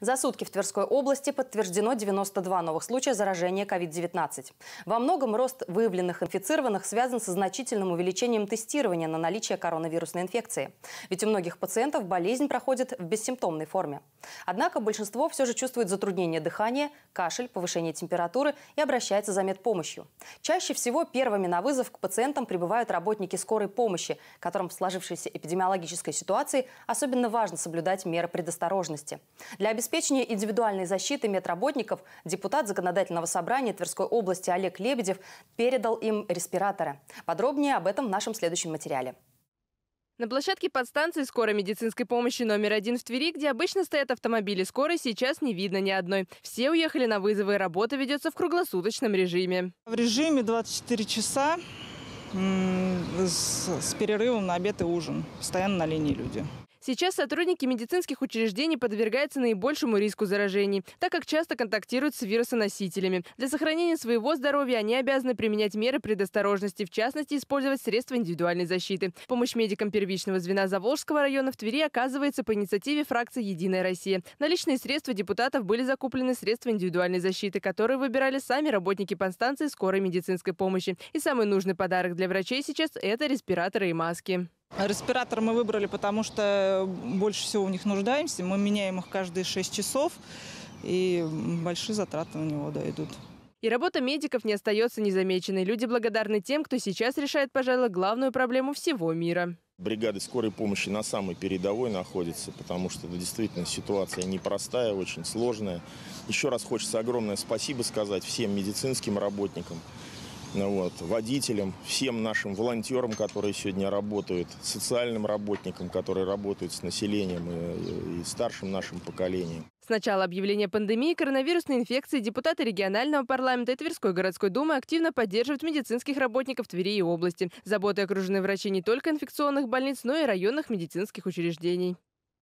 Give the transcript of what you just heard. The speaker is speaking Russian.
За сутки в Тверской области подтверждено 92 новых случая заражения COVID-19. Во многом рост выявленных инфицированных связан со значительным увеличением тестирования на наличие коронавирусной инфекции. Ведь у многих пациентов болезнь проходит в бессимптомной форме. Однако большинство все же чувствует затруднение дыхания, кашель, повышение температуры и обращается за медпомощью. Чаще всего первыми на вызов к пациентам прибывают работники скорой помощи, которым в сложившейся эпидемиологической ситуации особенно важно соблюдать меры предосторожности. Для обеспечения обеспечении индивидуальной защиты медработников депутат Законодательного собрания Тверской области Олег Лебедев передал им респираторы. Подробнее об этом в нашем следующем материале. На площадке подстанции скорой медицинской помощи номер один в Твери, где обычно стоят автомобили скорой, сейчас не видно ни одной. Все уехали на вызовы, работа ведется в круглосуточном режиме. В режиме 24 часа с, с перерывом на обед и ужин. Постоянно на линии люди. Сейчас сотрудники медицинских учреждений подвергаются наибольшему риску заражений, так как часто контактируют с вирусоносителями. Для сохранения своего здоровья они обязаны применять меры предосторожности, в частности, использовать средства индивидуальной защиты. Помощь медикам первичного звена Заволжского района в Твери оказывается по инициативе фракции «Единая Россия». Наличные средства депутатов были закуплены средства индивидуальной защиты, которые выбирали сами работники подстанции скорой медицинской помощи. И самый нужный подарок для врачей сейчас – это респираторы и маски. Респиратор мы выбрали, потому что больше всего у них нуждаемся. Мы меняем их каждые 6 часов, и большие затраты на него да, идут. И работа медиков не остается незамеченной. Люди благодарны тем, кто сейчас решает, пожалуй, главную проблему всего мира. Бригады скорой помощи на самой передовой находятся, потому что да, действительно ситуация непростая, очень сложная. Еще раз хочется огромное спасибо сказать всем медицинским работникам, ну вот, водителям, всем нашим волонтерам, которые сегодня работают, социальным работникам, которые работают с населением и, и старшим нашим поколением. С начала объявления пандемии коронавирусной инфекции депутаты регионального парламента и Тверской городской думы активно поддерживают медицинских работников Твери и области. заботы окружены врачи не только инфекционных больниц, но и районных медицинских учреждений.